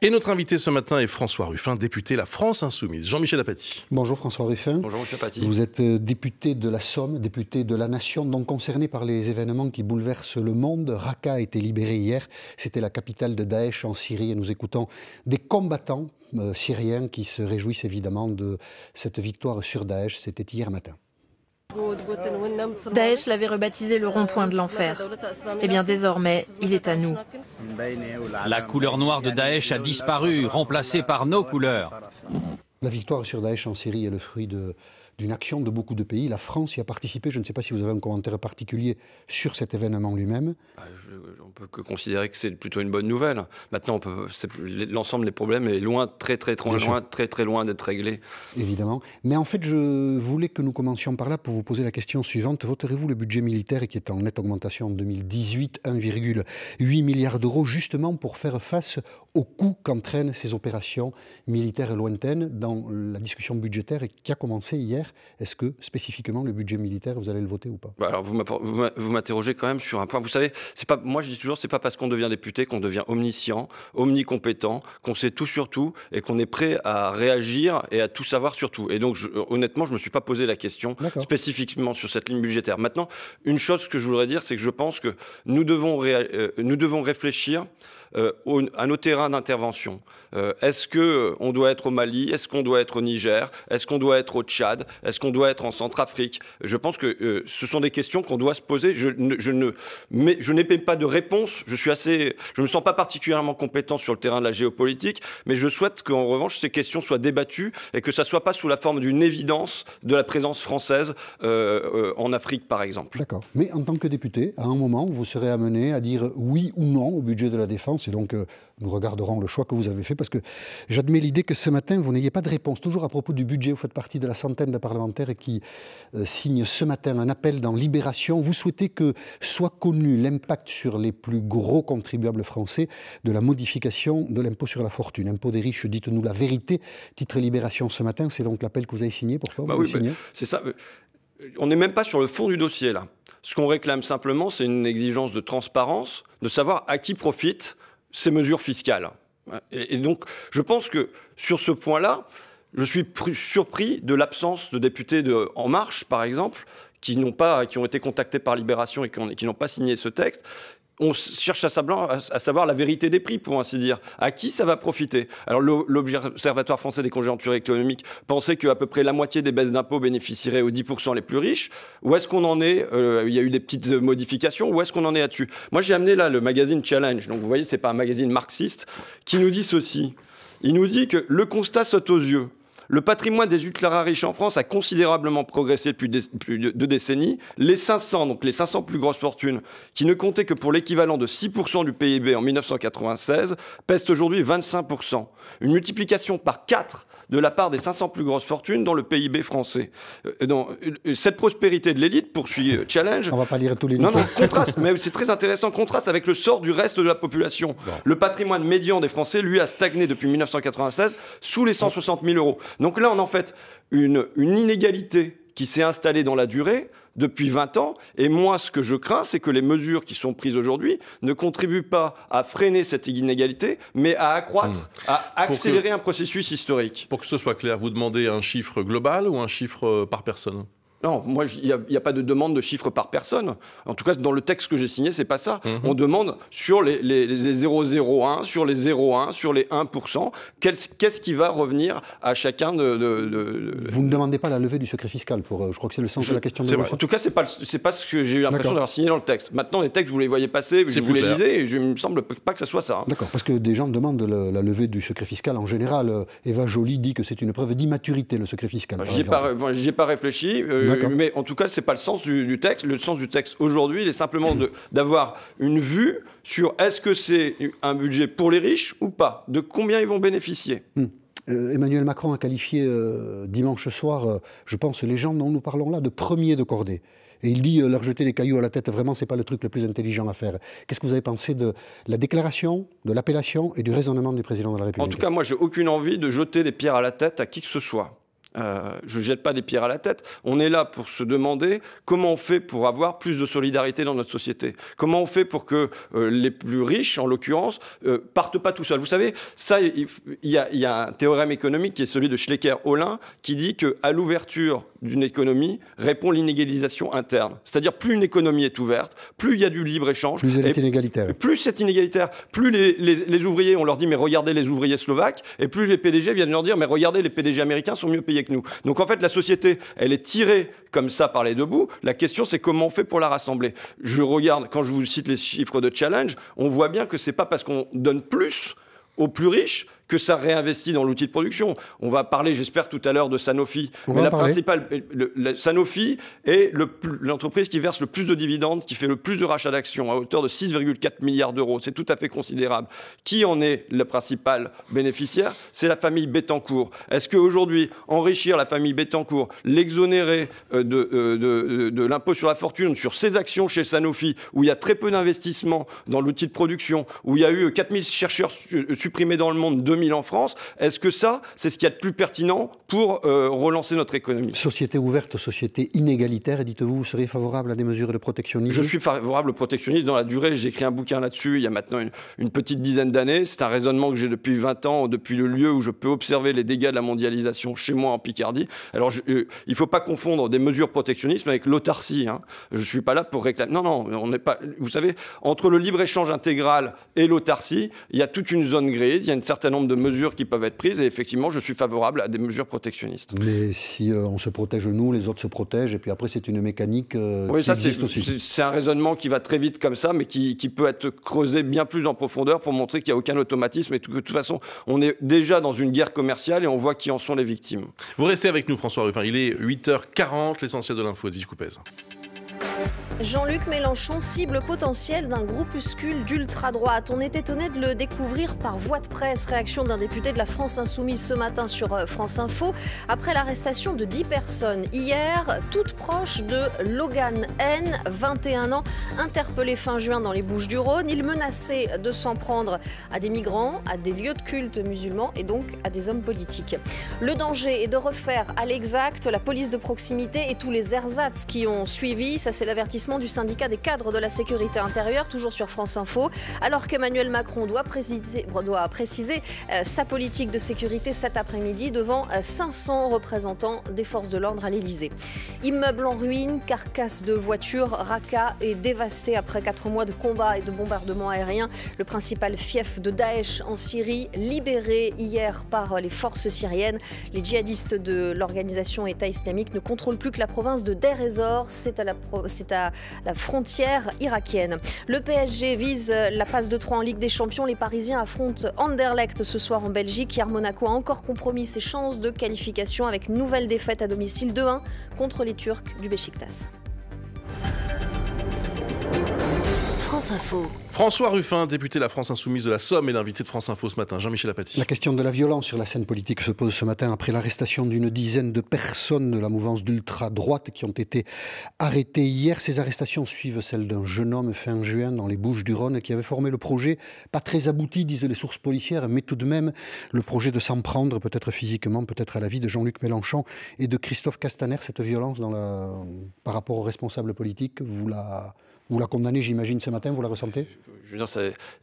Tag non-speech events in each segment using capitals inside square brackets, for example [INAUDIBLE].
Et notre invité ce matin est François Ruffin, député La France Insoumise. Jean-Michel Apathy. Bonjour François Ruffin. Bonjour Monsieur Apathy. Vous êtes euh, député de la Somme, député de la Nation, donc concerné par les événements qui bouleversent le monde. Raqqa a été libérée hier. C'était la capitale de Daesh en Syrie et nous écoutons des combattants euh, syriens qui se réjouissent évidemment de cette victoire sur Daesh. C'était hier matin. Daesh l'avait rebaptisé le rond-point de l'enfer. Eh bien désormais, il est à nous. La couleur noire de Daesh a disparu, remplacée par nos couleurs. La victoire sur Daesh en Syrie est le fruit de, d'une action de beaucoup de pays. La France y a participé. Je ne sais pas si vous avez un commentaire particulier sur cet événement lui-même. Bah, on peut que considérer que c'est plutôt une bonne nouvelle. Maintenant, l'ensemble des problèmes est loin, très très loin, loin très très loin d'être réglé. Évidemment. Mais en fait, je voulais que nous commencions par là pour vous poser la question suivante. Voterez-vous le budget militaire qui est en nette augmentation en 2018, 1,8 milliard d'euros, justement pour faire face aux coûts qu'entraînent ces opérations militaires lointaines dans la discussion budgétaire qui a commencé hier est-ce que spécifiquement le budget militaire, vous allez le voter ou pas bah, Alors vous m'interrogez quand même sur un point. Vous savez, c'est pas moi je dis toujours, c'est pas parce qu'on devient député qu'on devient omniscient, omnicompétent, qu'on sait tout sur tout et qu'on est prêt à réagir et à tout savoir sur tout. Et donc honnêtement, je me suis pas posé la question spécifiquement sur cette ligne budgétaire. Maintenant, une chose que je voudrais dire, c'est que je pense que nous devons, euh, nous devons réfléchir euh, à nos terrains d'intervention. Euh, est-ce que qu'on euh, doit être au Mali Est-ce qu'on doit être au Niger Est-ce qu'on doit être au Tchad Est-ce qu'on doit être en Centrafrique Je pense que ce sont des questions qu'on doit se poser. Je, ne, mais je n'ai pas de réponse. Je suis assez, je me sens pas particulièrement compétent sur le terrain de la géopolitique, mais je souhaite qu'en revanche ces questions soient débattues et que ça soit pas sous la forme d'une évidence de la présence française en Afrique, par exemple. D'accord. Mais en tant que député, à un moment, vous serez amené à dire oui ou non au budget de la défense et donc, euh, nous regarderons le choix que vous avez fait parce que j'admets l'idée que ce matin, vous n'ayez pas de réponse. Toujours à propos du budget, vous faites partie de la centaine de parlementaires qui euh, signent ce matin un appel dans Libération. Vous souhaitez que soit connu l'impact sur les plus gros contribuables français de la modification de l'impôt sur la fortune. Impôt des riches, dites-nous la vérité. Titre Libération ce matin, c'est donc l'appel que vous avez signé. Pourquoi bah vous oui, bah, C'est ça. Euh, on n'est même pas sur le fond du dossier là. Ce qu'on réclame simplement, c'est une exigence de transparence, de savoir à qui profite ces mesures fiscales. Et, donc, je pense que sur ce point-là, je suis surpris de l'absence de députés de En Marche, par exemple, qui n'ont pas, qui ont été contactés par Libération et qui, n'ont pas signé ce texte, on cherche à savoir, la vérité des prix, pour ainsi dire. À qui ça va profiter Alors l'Observatoire français des conjonctures économiques pensait qu'à peu près la moitié des baisses d'impôts bénéficieraient aux 10% les plus riches. Où est-ce qu'on en est euh, Il y a eu des petites euh, modifications. Où est-ce qu'on en est là-dessus Moi, j'ai amené là le magazine Challenge. Donc vous voyez, ce n'est pas un magazine marxiste qui nous dit ceci. Il nous dit que le constat saute aux yeux. Le patrimoine des ultra-riches en France a considérablement progressé depuis de deux décennies. Les 500, donc les 500 plus grosses fortunes, qui ne comptaient que pour l'équivalent de 6% du PIB en 1996, pèsent aujourd'hui 25%. Une multiplication par 4 de la part des 500 plus grosses fortunes dans le PIB français. Euh, euh, cette prospérité de l'élite, poursuit euh, Challenge. On va pas lire tous les Non, non, [LAUGHS] contraste, mais c'est très intéressant, contraste avec le sort du reste de la population. Le patrimoine médian des Français, lui, a stagné depuis 1996 sous les 160 000 euros. Donc là, on a en fait une, une inégalité qui s'est installée dans la durée depuis 20 ans. Et moi, ce que je crains, c'est que les mesures qui sont prises aujourd'hui ne contribuent pas à freiner cette inégalité, mais à accroître, hmm. à accélérer un processus historique. Pour que ce soit clair, vous demandez un chiffre global ou un chiffre euh, par personne non, moi, il n'y a, pas de demande de chiffres par personne. En tout cas, dans le texte que j'ai signé, c'est pas ça. Mhm. On demande sur les, 0,01, sur les 0,1, sur les 1%, qu'est-ce qui va revenir à chacun de, Vous ne demandez pas la levée du secret fiscal, pour, euh, je crois que c'est le sens de la question. De En tout cas, ce n'est pas, pas, ce que j'ai eu l'impression d'avoir signé dans le texte. Maintenant, les textes, vous les voyez passer, vous, vous les lisez, et je, il me semble pas que ce soit ça. Hein. D'accord, parce que des gens demandent la, levée du secret fiscal en général. Euh, Eva Joly dit que c'est une preuve d'immaturité, le secret fiscal. Bah, j'ai ai, pas réfléchi. Euh, mais en tout cas, ce n'est pas le sens du, texte. Le sens du texte aujourd'hui, il est simplement d'avoir une vue sur est-ce que c'est un budget pour les riches ou pas, de combien ils vont bénéficier. Hmm. Euh, Emmanuel Macron a qualifié euh, dimanche soir, euh, je pense, les gens dont nous parlons là de premiers de cordée. Et il dit leur jeter des cailloux à la tête, vraiment, c'est pas le truc le plus intelligent à faire. Qu'est-ce que vous avez pensé de la déclaration, de l'appellation et du raisonnement du président de la République En tout cas, moi, j'ai aucune envie de jeter des pierres à la tête à qui que ce soit. Euh, je ne jette pas des pierres à la tête. On est là pour se demander comment on fait pour avoir plus de solidarité dans notre société. Comment on fait pour que euh, les plus riches, en l'occurrence, euh, partent pas tout seuls. Vous savez, ça, il y, a, un théorème économique qui est celui de schlecker hollin qui dit qu'à l'ouverture d'une économie répond l'inégalisation interne. C'est-à-dire plus une économie est ouverte, plus il y a du libre-échange. Plus elle est inégalitaire. Plus c'est inégalitaire. Plus les, les ouvriers, on leur dit mais regardez les ouvriers slovaques, et plus les PDG viennent leur dire mais regardez les PDG américains sont mieux payés nous. Donc en fait, la société, elle est tirée comme ça par les deux bouts. La question, c'est comment on fait pour la rassembler. Je regarde, quand je vous cite les chiffres de challenge, on voit bien que c'est pas parce qu'on donne plus aux plus riches que ça réinvestit dans l'outil de production. On va parler, j'espère, tout à l'heure de Sanofi. mais la principale, euh, Sanofi est l'entreprise qui verse le plus de dividendes, qui fait le plus de rachats d'actions, à hauteur de 6,4 milliards d'euros. C'est tout à fait considérable. Qui en est le principal bénéficiaire C'est la famille Bettencourt. Est-ce qu'aujourd'hui, enrichir la famille Bettencourt, l'exonérer euh, de, euh, de, l'impôt sur la fortune sur ses actions chez Sanofi, où il y a très peu d'investissements dans l'outil de production, où il y a eu 4000 chercheurs supprimés dans le monde, en France. Est-ce que ça, c'est ce qu'il y a de plus pertinent pour euh, relancer notre économie Société ouverte, société inégalitaire, dites-vous, vous seriez favorable à des mesures de protectionnisme Je suis favorable au protectionnisme dans la durée. J'ai écrit un bouquin là-dessus il y a maintenant une, petite dizaine d'années. C'est un raisonnement que j'ai depuis 20 ans, depuis le lieu où je peux observer les dégâts de la mondialisation chez moi en Picardie. Alors, je, euh, il ne faut pas confondre des mesures protectionnistes avec l'autarcie. Hein. Je ne suis pas là pour réclamer. Non, non, on n'est pas. Vous savez, entre le libre-échange intégral et l'autarcie, il y a toute une zone grise, il y a un certain nombre de mesures qui peuvent être prises. Et effectivement, je suis favorable à des mesures protectionnistes. Mais si euh, on se protège nous, les autres se protègent, et puis après, c'est une mécanique euh, qui ça, existe aussi. C'est un raisonnement qui va très vite comme ça, mais qui, qui peut être creusé bien plus en profondeur pour montrer qu'il n'y a aucun automatisme et que de toute façon, on est déjà dans une guerre commerciale et on voit qui en sont les victimes. Vous restez avec nous, François Ruffin. Il est 8h40, l'essentiel de l'info de Coupez. Jean-Luc Mélenchon, cible potentiel d'un groupuscule d'ultra-droite. On est étonné de le découvrir par voie de presse. Réaction d'un député de la France Insoumise ce matin sur euh, France Info. Après l'arrestation de 10 personnes hier, toutes proches de Logan N, 21 ans, interpellé fin juin dans les Bouches-du-Rhône. Il menaçait de s'en prendre à des migrants, à des lieux de culte musulmans et donc à des hommes politiques. Le danger est de refaire à l'exact la police de proximité et tous les ersatz qui ont suivi. Ça, c'est l'avertissement du syndicat des cadres de la sécurité intérieure, toujours sur France Info. Alors qu'Emmanuel Macron doit préciser, euh, sa politique de sécurité cet après-midi devant 500 euh, représentants des forces de l'ordre à l'Elysée. Immeubles en ruine, carcasses de voitures, Raqqa est dévasté après 4 mois de combats et de bombardements aériens. Le principal fief de Daesh en Syrie, libéré hier par les forces syriennes. Les djihadistes de l'organisation État islamique ne contrôlent plus que la province de Deir ez C'est à la c'est à la frontière irakienne. Le PSG vise la passe de 3 en Ligue des Champions. Les Parisiens affrontent Anderlecht ce soir en Belgique. Hier, Monaco a encore compromis ses chances de qualification avec une nouvelle défaite à domicile 2-1 contre les Turcs du Beşiktaş. François Ruffin, député de la France Insoumise de la Somme et l'invité de France Info ce matin, Jean-Michel Apathy. La question de la violence sur la scène politique se pose ce matin après l'arrestation d'une dizaine de personnes de la mouvance d'ultra-droite qui ont été arrêtées hier. Ces arrestations suivent celles d'un jeune homme fin juin dans les Bouches-du-Rhône qui avait formé le projet, pas très abouti, disent les sources policières, mais tout de même le projet de s'en prendre, peut-être physiquement, peut-être à la vie de Jean-Luc Mélenchon et de Christophe Castaner. Cette violence dans par rapport aux responsables politiques, vous la vous la condamnez, j'imagine, ce matin, vous la ressentez Je veux dire,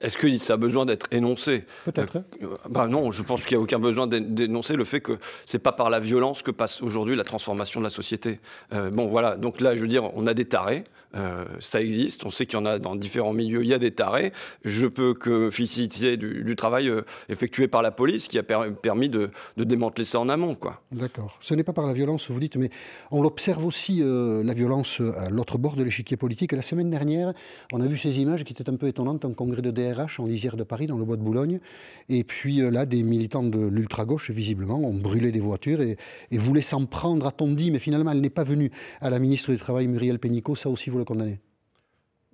est-ce que ça a besoin d'être énoncé Peut-être. Hein. Euh, bah non, je pense qu'il n'y a aucun besoin d'énoncer le fait que c'est pas par la violence que passe aujourd'hui la transformation de la société. Euh, bon, voilà, donc là, je veux dire, on a des tarés, euh, ça existe, on sait qu'il y en a dans différents milieux, il y a des tarés. Je peux que féliciter du, du travail effectué par la police qui a permis de, démanteler ça en amont, quoi. D'accord. Ce n'est pas par la violence, vous dites, mais on l'observe aussi, la violence à l'autre bord de l'échiquier politique. La semaine on a vu ces images qui étaient un peu étonnantes, en congrès de DRH en lisière de Paris, dans le bois de Boulogne. Et puis euh, là, des militants de l'ultra-gauche, visiblement, ont brûlé des voitures et, et voulaient s'en prendre, à t dit, mais finalement, elle n'est pas venue à la ministre du Travail, Muriel Pénicaud. Ça aussi, vous le condamnez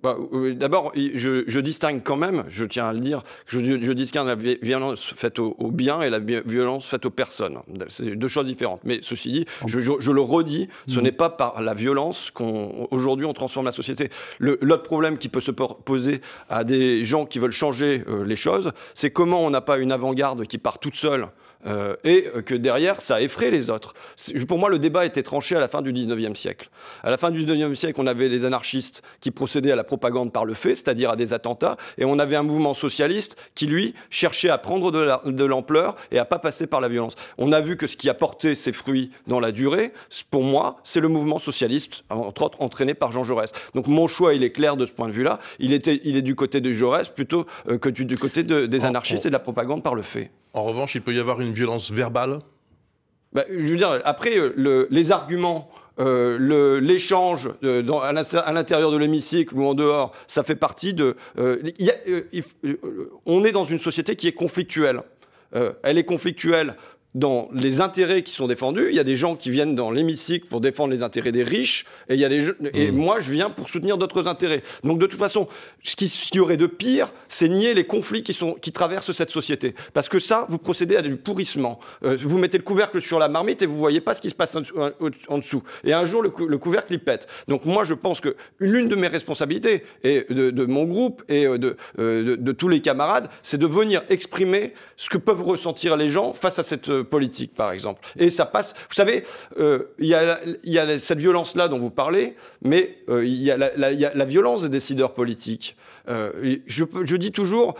bah, euh, d'abord, je, distingue quand même, je tiens à le dire, je, distingue la violence faite aux au biens et la violence faite aux personnes. C'est deux choses différentes. Mais ceci dit, je, le redis, ce mm. n'est pas par la violence qu'aujourd'hui on, transforme la société. L'autre problème qui peut se poser à des gens qui veulent changer euh, les choses, c'est comment on n'a pas une avant-garde qui part toute seule euh, et que derrière, ça effraie les autres. Pour moi, le débat était tranché à la fin du 19e siècle. À la fin du 19e siècle, on avait des anarchistes qui procédaient à la propagande par le fait, c'est-à-dire à des attentats, et on avait un mouvement socialiste qui, lui, cherchait à prendre de l'ampleur et à ne pas passer par la violence. On a vu que ce qui a porté ses fruits dans la durée, pour moi, c'est le mouvement socialiste, entre autres entraîné par Jean Jaurès. Donc mon choix, il est clair de ce point de vue-là. Il, est du côté de Jaurès plutôt euh, que du, côté des anarchistes et de la propagande par le fait. En revanche, il peut y avoir une violence verbale bah, Je veux dire, après, euh, les arguments. Euh, l'échange euh, à l'intérieur de l'hémicycle ou en dehors, ça fait partie de. on est dans une société qui est conflictuelle. elle est conflictuelle dans les intérêts qui sont défendus. Il y a des gens qui viennent dans l'hémicycle pour défendre les intérêts des riches, et, il y a des, et mmh. moi, je viens pour soutenir d'autres intérêts. Donc, de toute façon, ce qu'il qui y aurait de pire, c'est nier les conflits qui, sont, qui traversent cette société. Parce que ça, vous procédez à du pourrissement. Euh, vous mettez le couvercle sur la marmite et vous voyez pas ce qui se passe en, dessous. Et un jour, le, couvercle, il pète. Donc, moi, je pense que l'une de mes responsabilités, et de, mon groupe, et euh, euh, de, de tous les camarades, c'est de venir exprimer ce que peuvent ressentir les gens face à cette politique, par exemple. Et ça passe. Vous savez, euh, il y, a cette violence-là dont vous parlez, mais euh, il y, a la violence des décideurs politiques. Euh, je, je, dis toujours,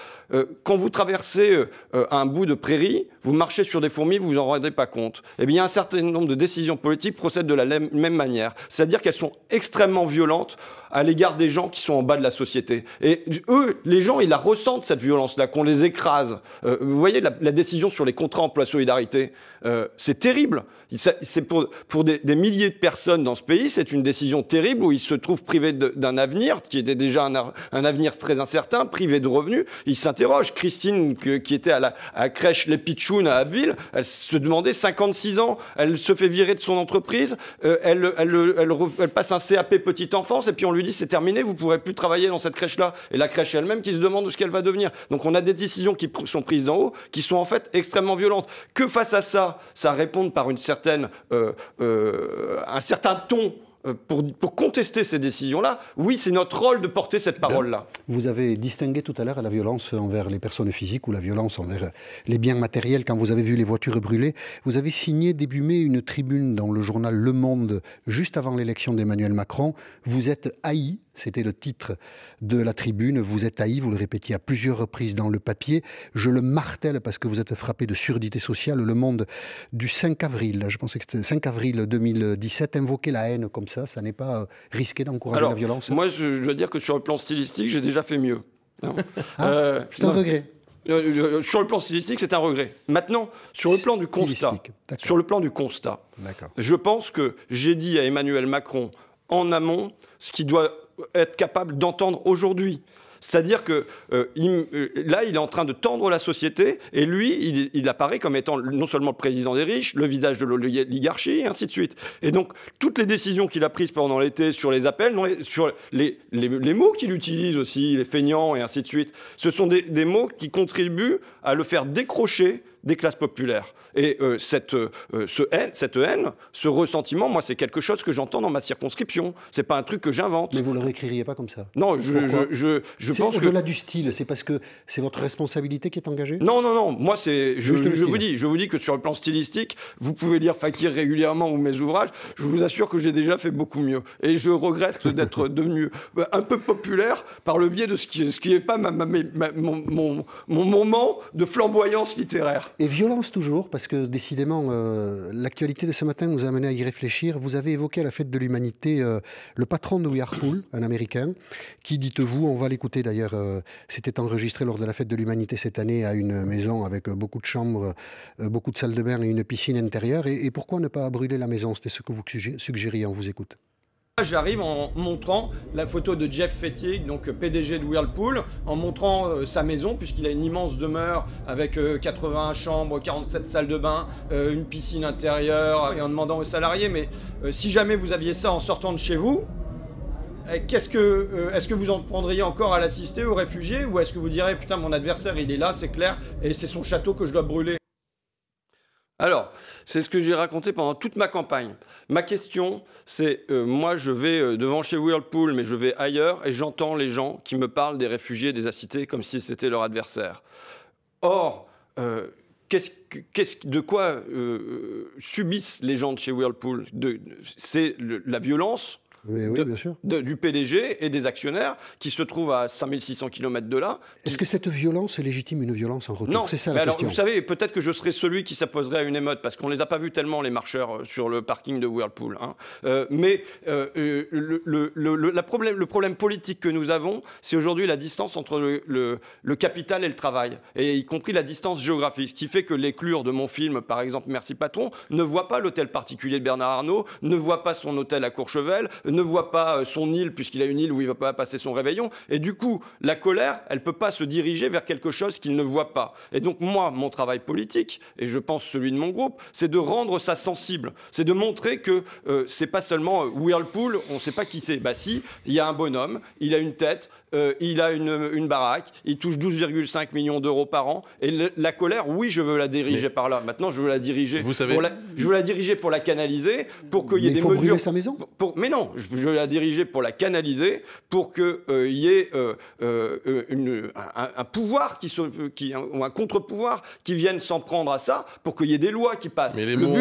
quand vous traversez un bout de prairie, vous marchez sur des fourmis, vous vous en rendez pas compte. Eh bien, un certain nombre de décisions politiques procèdent de la même manière. C'est-à-dire qu'elles sont extrêmement violentes à l'égard des gens qui sont en bas de la société. Et eux, les gens, ils la ressentent, cette violence-là, qu'on les écrase. Euh, vous voyez, la, décision sur les contrats emploi-solidarité, euh, c'est terrible. C'est pour, pour des, milliers de personnes dans ce pays, c'est une décision terrible où ils se trouvent privés d'un avenir qui était déjà un, un, avenir très incertain, privés de revenus. Ils s'interrogent. Christine, qui était à la, crèche Les Pichounes à Abbeville, elle se demandait 56 ans, elle se fait virer de son entreprise, euh, elle, elle, elle passe un CAP petite enfance et puis on lui c'est terminé, vous pourrez plus travailler dans cette crèche-là. Et la crèche elle-même qui se demande ce qu'elle va devenir. Donc on a des décisions qui sont prises d'en haut, qui sont en fait extrêmement violentes. Que face à ça, ça réponde par une certaine, euh, euh, un certain ton euh, pour, contester ces décisions-là, oui, c'est notre rôle de porter cette parole-là. Vous avez distingué tout à l'heure la violence envers les personnes physiques ou la violence envers les biens matériels quand vous avez vu les voitures brûlées. Vous avez signé début mai une tribune dans le journal Le Monde juste avant l'élection d'Emmanuel Macron. Vous êtes haï c'était le titre de la tribune. Vous êtes haï, vous le répétiez à plusieurs reprises dans le papier. Je le martèle parce que vous êtes frappé de surdité sociale. Le Monde du 5 avril, je pensais que c'était 5 avril 2017, invoquer la haine comme ça, ça n'est pas euh, risqué d'encourager la violence Moi, je, dois dire que sur le plan stylistique, j'ai déjà fait mieux. Ah, euh, c'est un regret. Euh, sur le plan stylistique, c'est un regret. Maintenant, sur le plan du constat, sur le plan du constat, je pense que j'ai dit à Emmanuel Macron en amont ce qui doit être capable d'entendre aujourd'hui. C'est-à-dire que euh, euh, là, il est en train de tendre la société et lui, il, apparaît comme étant non seulement le président des riches, le visage de l'oligarchie, et ainsi de suite. Et donc, toutes les décisions qu'il a prises pendant l'été sur les appels, sur les, mots qu'il utilise aussi, les feignants et ainsi de suite, ce sont des, des mots qui contribuent à le faire décrocher des classes populaires. Et euh, cette, euh, euh, ce haine, cette haine, ce ressentiment, moi, c'est quelque chose que j'entends dans ma circonscription. C'est pas un truc que j'invente. Mais vous le réécririez pas comme ça Non, je, je, je, je pense que... au-delà du style, c'est parce que c'est votre responsabilité qui est engagée Non, non, non. Moi, c'est... Je, vous dis, je vous dis que sur le plan stylistique, vous pouvez lire Fakir régulièrement ou mes ouvrages. Je vous assure que j'ai déjà fait beaucoup mieux. Et je regrette [LAUGHS] d'être devenu un peu populaire par le biais de ce qui n'est ce qui est pas ma, mon, mon moment de flamboyance littéraire. Et violence toujours, parce que décidément, euh, l'actualité de ce matin nous a amené à y réfléchir. Vous avez évoqué à la fête de l'humanité euh, le patron de We un Américain, qui, dites-vous, on va l'écouter d'ailleurs, euh, c'était enregistré lors de la fête de l'humanité cette année à une maison avec beaucoup de chambres, beaucoup de salles de bain et une piscine intérieure. Et, pourquoi ne pas brûler la maison C'était ce que vous suggériez, en vous écoute. J'arrive en montrant la photo de Jeff Fettig, donc euh, PDG de Whirlpool, en montrant euh, sa maison, puisqu'il a une immense demeure avec 80 euh, 81 chambres, 47 salles de bain, une piscine intérieure, et en demandant aux salariés, mais si jamais vous aviez ça en sortant de chez vous, eh, qu'est-ce que, est-ce que vous en prendriez encore à l'assister aux réfugiés, ou est-ce que vous direz, putain, mon adversaire, il est là, c'est clair, et c'est son château que je dois brûler alors, c'est ce que j'ai raconté pendant toute ma campagne. Ma question, c'est euh, moi, je vais euh, devant chez Whirlpool, mais je vais ailleurs et j'entends les gens qui me parlent des réfugiés, des acités, comme si c'était leur adversaire. Or, euh, de quoi subissent les gens de chez Whirlpool C'est la violence oui, bien sûr. du PDG et des actionnaires qui se trouvent à 5600 km de là. Est-ce que cette violence est légitime, une violence en retour Non, c'est ça alors, Vous savez, peut-être que je serais celui qui s'apposerait à une émeute, parce qu'on ne les a pas vus tellement, les marcheurs, euh, sur le parking de Whirlpool. Hein. Euh, mais euh, le, problème, le problème politique que nous avons, c'est aujourd'hui la distance entre le, le capital et le travail, et y compris la distance géographique, ce qui fait que l'éclure de mon film, par exemple Merci Patron, ne voit pas l'hôtel particulier de Bernard Arnault, ne voit pas son hôtel à Courchevel, ne voit pas euh, son île, puisqu'il a une île où il ne va pas passer son réveillon. Et du coup, la colère, elle ne peut pas se diriger vers quelque chose qu'il ne voit pas. Et donc, moi, mon travail politique, et je pense celui de mon groupe, c'est de rendre ça sensible. C'est de montrer que euh, c'est pas seulement euh, Whirlpool, on ne sait pas qui c'est. Bah si, il y a un bonhomme, il a une tête, il a une, une, baraque, il touche 12,5 millions d'euros par an. Et la colère, oui, je veux la diriger par là. Maintenant, je veux la diriger. Vous savez, pour la, je veux la diriger pour la canaliser, pour qu'il y ait des mesures. Sa maison. Pour, mais non, je vais la diriger pour la canaliser, pour qu'il euh, y ait euh, euh, une, un, pouvoir, qui, qui ou un contre-pouvoir qui vienne s'en prendre à ça, pour qu'il y ait des lois qui passent. Mais les mots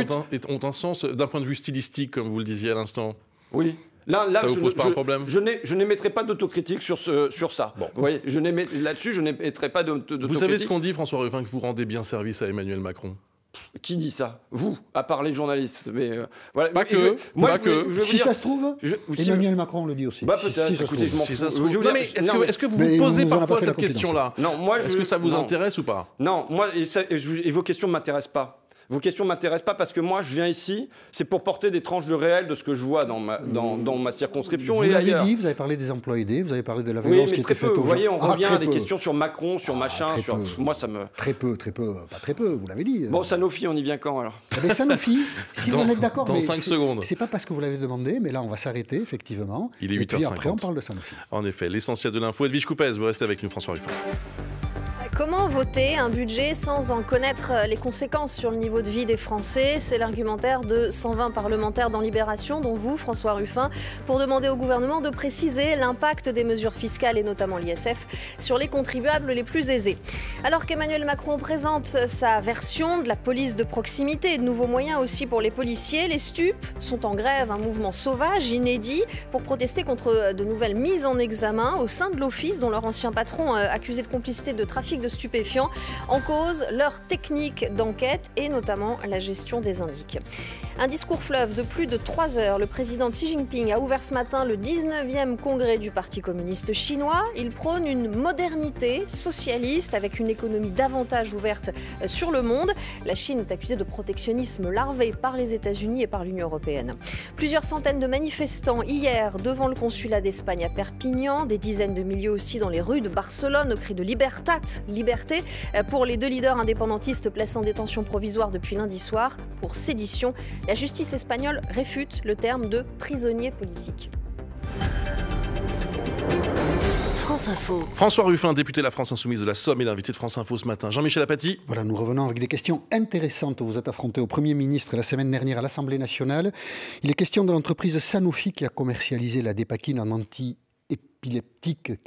ont, un, sens d'un point de vue stylistique, comme vous le disiez à l'instant. Oui. Là, là, vous je, pose pas un problème Je n'émettrai pas d'autocritique sur, sur ça. Bon. Vous voyez, là-dessus, je n'émettrai pas d'autocritique. Vous savez ce qu'on dit, François Ruffin, que vous rendez bien service à Emmanuel Macron qui dit ça Vous, à part les journalistes. Mais euh, voilà. Pas que. moi, que. si ça se trouve, Emmanuel Macron le dit aussi. Bah peut-être. Si, ça se trouve. mais est-ce que, vous vous posez parfois cette question-là Est-ce que ça vous intéresse ou pas Non, moi, et et vos questions ne m'intéressent pas. Vos questions m'intéressent pas parce que moi, je viens ici, c'est pour porter des tranches de réel de ce que je vois dans ma, dans, mmh. dans ma circonscription vous et Dit, vous avez parlé des emplois aidés, vous avez parlé de la violence oui, mais très peu. vous voyez, on ah, revient à des questions sur Macron, sur ah, machin, sur moi ça me très peu, très peu, pas bah, très peu. Vous l'avez dit. Bon, Sanofi, on y vient quand alors ah, Sanofi, si vous en êtes d'accord, dans 5 secondes. C'est pas parce que vous l'avez demandé, mais là on va s'arrêter effectivement. Il est 8 h Et après, on parle de Sanofi. En effet, l'essentiel de l'info. Edwige Coupez, vous restez avec nous, François Ruffin. Comment voter un budget sans en connaître euh, les conséquences sur le niveau de vie des Français C'est l'argumentaire de 120 parlementaires dans Libération, dont vous, François Ruffin, pour demander au gouvernement de préciser l'impact des mesures fiscales et notamment l'ISF sur les contribuables les plus aisés. Alors qu'Emmanuel Macron présente sa version de la police de proximité et de nouveaux moyens aussi pour les policiers, les stupes sont en grève, un mouvement sauvage, inédit, pour protester contre de nouvelles mises en examen au sein de l'Office, dont leur ancien patron, euh, accusé de complicité de trafic de stupéfiants. En cause, leur technique d'enquête et notamment la gestion des indiques. Un discours fleuve de plus de trois heures. Le président Xi Jinping a ouvert ce matin le 19e congrès du Parti communiste chinois. Il prône une modernité socialiste avec une économie davantage ouverte euh, sur le monde. La Chine est accusée de protectionnisme larvé par les États-Unis et par l'Union européenne. Plusieurs centaines de manifestants hier devant le consulat d'Espagne à Perpignan, des dizaines de milliers aussi dans les rues de Barcelone au cri de Libertat, liberté euh, pour les deux leaders indépendantistes placés en détention provisoire depuis lundi soir pour sédition. La justice espagnole réfute le terme de prisonnier politique. Info. François Ruffin, député de la France Insoumise de la Somme, et l'invité de France Info ce matin. Jean-Michel Apathy. Voilà, nous revenons avec des questions intéressantes. Vous êtes affronté au Premier ministre la semaine dernière à l'Assemblée nationale. Il est question de l'entreprise Sanofi qui a commercialisé la dépakine en anti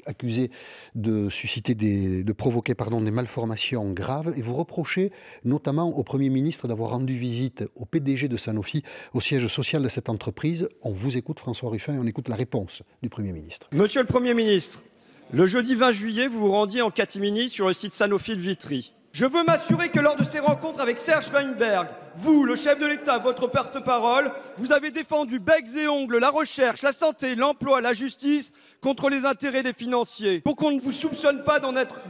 accusé de susciter des, de provoquer pardon, des malformations graves et vous reprochez notamment au Premier ministre d'avoir rendu visite au PDG de Sanofi, au siège social de cette entreprise. On vous écoute François Ruffin et on écoute la réponse du Premier ministre. Monsieur le Premier ministre, le jeudi 20 juillet, vous vous rendiez en catimini sur le site Sanofi de Vitry. Je veux m'assurer que lors de ces rencontres avec Serge Weinberg, vous, le chef de l'État, votre porte-parole, vous avez défendu becs et ongles la recherche, la santé, l'emploi, la justice contre les intérêts des financiers, pour qu'on ne vous soupçonne pas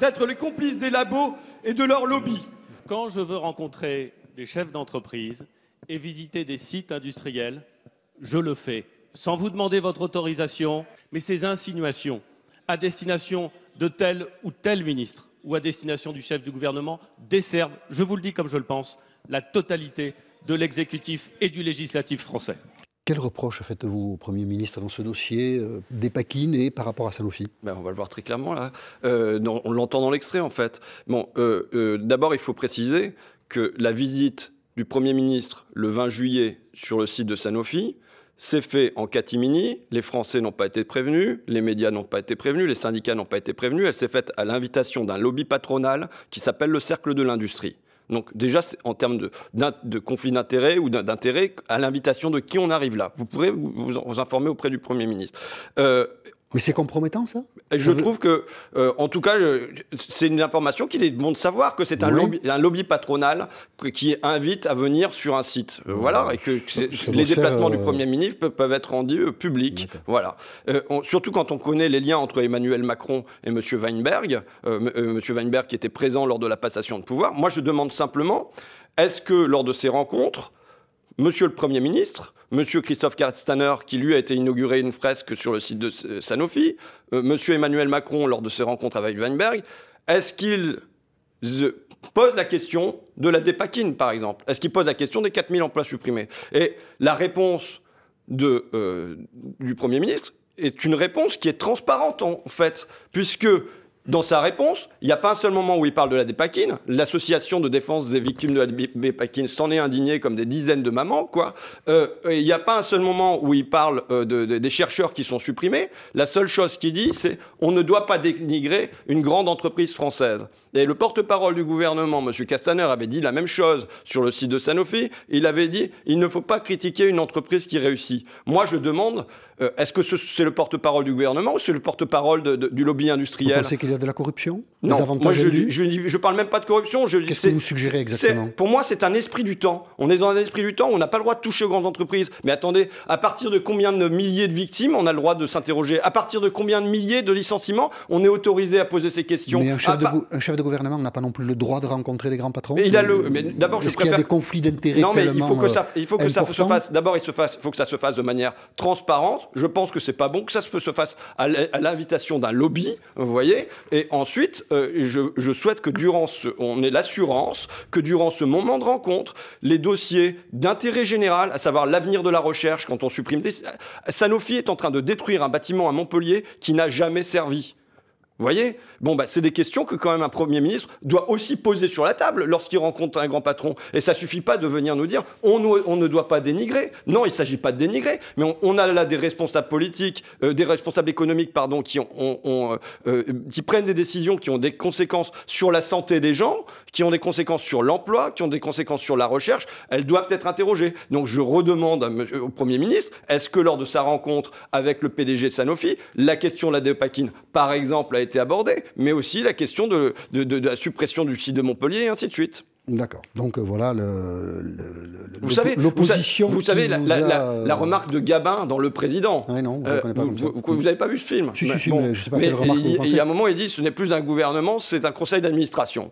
d'être les complices des labos et de leurs lobbies. Quand je veux rencontrer des chefs d'entreprise et visiter des sites industriels, je le fais, sans vous demander votre autorisation, mais ces insinuations à destination de tel ou tel ministre ou à destination du chef du gouvernement desservent, je vous le dis comme je le pense, la totalité de l'exécutif et du législatif français. Quel reproche faites-vous au Premier ministre dans ce dossier euh, des paquines et par rapport à Sanofi ben, On va le voir très clairement là. Euh, on l'entend dans l'extrait en fait. Bon, euh, D'abord, il faut préciser que la visite du Premier ministre le 20 juillet sur le site de Sanofi s'est faite en catimini. Les Français n'ont pas été prévenus, les médias n'ont pas été prévenus, les syndicats n'ont pas été prévenus. Elle s'est faite à l'invitation d'un lobby patronal qui s'appelle le Cercle de l'Industrie. Donc déjà, en termes de, de conflit d'intérêts ou d'intérêts, à l'invitation de qui on arrive là. Vous pourrez vous, informer auprès du Premier ministre. Euh, mais c'est compromettant, ça Je trouve que, euh, en tout cas, euh, c'est une information qu'il est bon de savoir que c'est un, lobby, patronal qui invite à venir sur un site. Euh, voilà. et que, les déplacements du Premier ministre peuvent, être rendus publics. Voilà. surtout quand on connaît les liens entre Emmanuel Macron et M. Weinberg, M. Weinberg qui était présent lors de la passation de pouvoir. Moi, je demande simplement, est-ce que lors de ces rencontres, Monsieur le Premier ministre, Monsieur Christophe Castaner, qui lui a été inauguré une fresque sur le site de euh, Sanofi, euh, Monsieur Emmanuel Macron lors de ses rencontres avec Weinberg, est-ce qu'il euh, pose la question de la dépakine, par exemple Est-ce qu'il pose la question des 4000 emplois supprimés Et la réponse du Premier ministre est une réponse qui est transparente, en fait, puisque dans sa réponse, il n'y a pas un seul moment où il parle de la dépakine. L'association de défense des victimes de la dépakine s'en est indignée comme des dizaines de mamans, quoi. Euh, il n'y a pas un seul moment où il parle euh, des chercheurs qui sont supprimés. La seule chose qu'il dit, c'est on ne doit pas dénigrer une grande entreprise française. Et le porte-parole du gouvernement, M. Castaner, avait dit la même chose sur le site de Sanofi. Il avait dit il ne faut pas critiquer une entreprise qui réussit. Moi, je demande euh, est-ce que c'est le porte-parole du gouvernement ou c'est le porte-parole du lobby industriel de la corruption Non, moi je, je, je, parle même pas de corruption. Qu'est-ce que vous suggérez exactement Pour moi, c'est un esprit du temps. On est dans un esprit du temps, on n'a pas le droit de toucher aux grandes entreprises. Mais attendez, à partir de combien de milliers de victimes on a le droit de s'interroger À partir de combien de milliers de licenciements on est autorisé à poser ces questions Mais un chef, ah, bah de, gouvernement n'a pas non plus le droit de rencontrer les grands patrons il a le, d'abord, qu'il y a des conflits d'intérêts Non, mais il faut que ça, euh, il faut que ça se fasse... D'abord, il se fasse, faut que ça se fasse de manière transparente. Je pense que c'est pas bon que ça se fasse à l'invitation d'un lobby, vous voyez et ensuite, euh, je, souhaite que durant on ait l'assurance que durant ce moment de rencontre, les dossiers d'intérêt général, à savoir l'avenir de la recherche, quand on supprime Sanofi est en train de détruire un bâtiment à Montpellier qui n'a jamais servi. Vous voyez Bon, bah, c'est des questions que quand même un Premier ministre doit aussi poser sur la table lorsqu'il rencontre un grand patron. Et ça suffit pas de venir nous dire on, on ne doit pas dénigrer. Non, il s'agit pas de dénigrer, mais on, a là des responsables politiques, euh, des responsables économiques, pardon, qui, ont, euh, euh, qui prennent des décisions qui ont des conséquences sur la santé des gens, qui ont des conséquences sur l'emploi, qui ont des conséquences sur la recherche. Elles doivent être interrogées. Donc je redemande au Premier ministre, est-ce que lors de sa rencontre avec le PDG de Sanofi, la question de la dépakine, par exemple, a été abordé, mais aussi la question de, la suppression du site de Montpellier et ainsi de suite. D'accord. Donc euh, voilà vous, savez, l'opposition. Vous, savez, euh, la, remarque de Gabin dans Le Président. Ah vous, euh, n'avez avez pas vu ce film. mais, il, il y a un moment, il dit ce n'est plus un gouvernement, c'est un conseil d'administration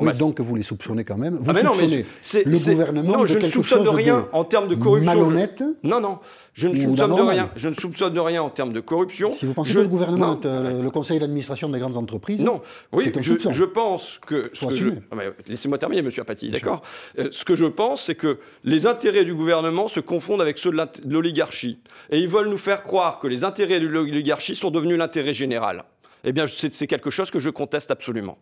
oui, bah, donc vous les soupçonnez quand même. Vous ah, mais non, le gouvernement non, je ne soupçonne rien en termes de corruption. Malhonnête Non, non, je ne soupçonne de rien. Je ne soupçonne rien en termes de corruption. Si vous pensez que le gouvernement, euh, le conseil d'administration des grandes entreprises, non, oui, je, pense que. Ah, laissez-moi terminer, Monsieur Apathy, d'accord. Euh, ce que je pense, c'est que les intérêts du gouvernement se confondent avec ceux de l'oligarchie, et ils veulent nous faire croire que les intérêts de l'oligarchie sont devenus l'intérêt général. Eh bien, c'est quelque chose que je conteste absolument.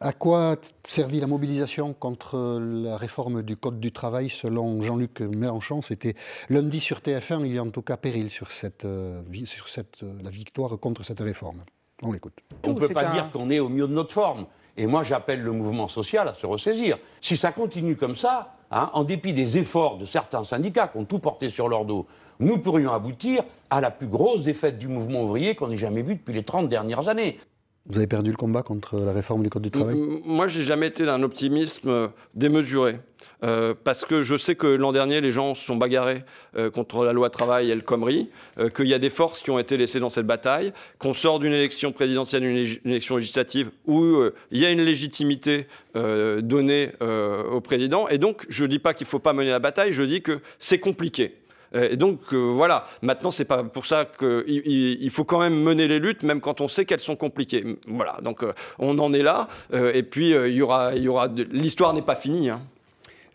À quoi servit la mobilisation contre la réforme du Code du travail selon Jean-Luc Mélenchon C'était lundi sur TF1, il y a en tout cas péril sur, euh, euh, la victoire contre cette réforme. On l'écoute. On ne peut pas dire qu'on est au mieux de notre forme. Et moi, j'appelle le mouvement social à se ressaisir. Si ça continue comme ça, hein, en dépit des efforts de certains syndicats qui ont tout porté sur leur dos, nous pourrions aboutir à la plus grosse défaite du mouvement ouvrier qu'on ait jamais vue depuis les 30 dernières années. Vous avez perdu le combat contre la réforme du Code du travail Moi, je n'ai jamais été d'un optimisme euh, démesuré. Euh, parce que je sais que l'an dernier, les gens se sont bagarrés euh, contre la loi travail et le qu'il y a des forces qui ont été laissées dans cette bataille, qu'on sort d'une élection présidentielle, d'une élection législative où il y a une légitimité donnée au président. Et donc, je ne dis pas qu'il ne faut pas mener la bataille, je dis que c'est compliqué. Euh, et donc euh, voilà, maintenant c'est pas pour ça qu'il faut quand même mener les luttes, même quand on sait qu'elles sont compliquées. Voilà, donc euh, on en est là, et puis il y aura, y aura, l'histoire n'est pas finie. Hein.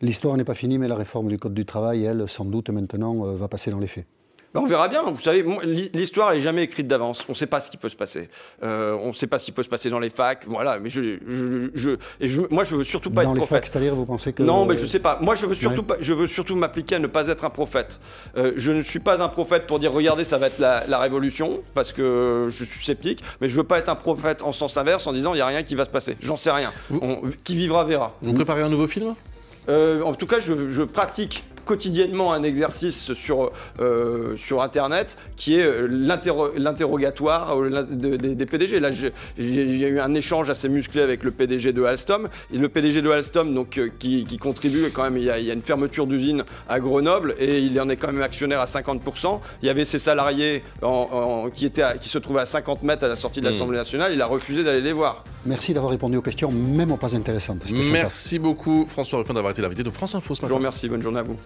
L'histoire n'est pas finie, mais la réforme du Code du travail, elle, sans doute maintenant, va passer dans les faits. Ben, on verra bien. Vous savez, l'histoire n'est jamais écrite d'avance. On ne sait pas ce qui peut se passer. Euh, on ne sait pas ce qui peut se passer dans les facs. Voilà, mais je, je, moi, je veux surtout pas être les prophète. C'est-à-dire, vous pensez que non, mais je ne sais pas. Moi, je veux surtout je veux surtout m'appliquer à ne pas être un prophète. Euh, je ne suis pas un prophète pour dire regardez, ça va être la, révolution parce que je suis sceptique, mais je ne veux pas être un prophète en sens inverse en disant il n'y a rien qui va se passer. J'en sais rien. qui vivra verra. Vous préparez un nouveau film euh, en tout cas, je pratique quotidiennement un exercice sur, euh, sur Internet qui est euh, l'interrogatoire euh, des, PDG. Là, il y a eu un échange assez musclé avec le PDG de Alstom. Et le PDG de Alstom, donc, qui, contribue quand même, il y a, une fermeture d'usine à Grenoble et il en est quand même actionnaire à 50%. Il y avait ses salariés en, qui, étaient qui se trouvaient à 50 mètres à la sortie de hmm. l'Assemblée nationale. Il a refusé d'aller les voir. Merci d'avoir répondu aux questions, même pas intéressantes. Merci beaucoup, François Ruffin, d'avoir été l'invité de France Info ce matin. Je vous remercie. Bonne journée à vous.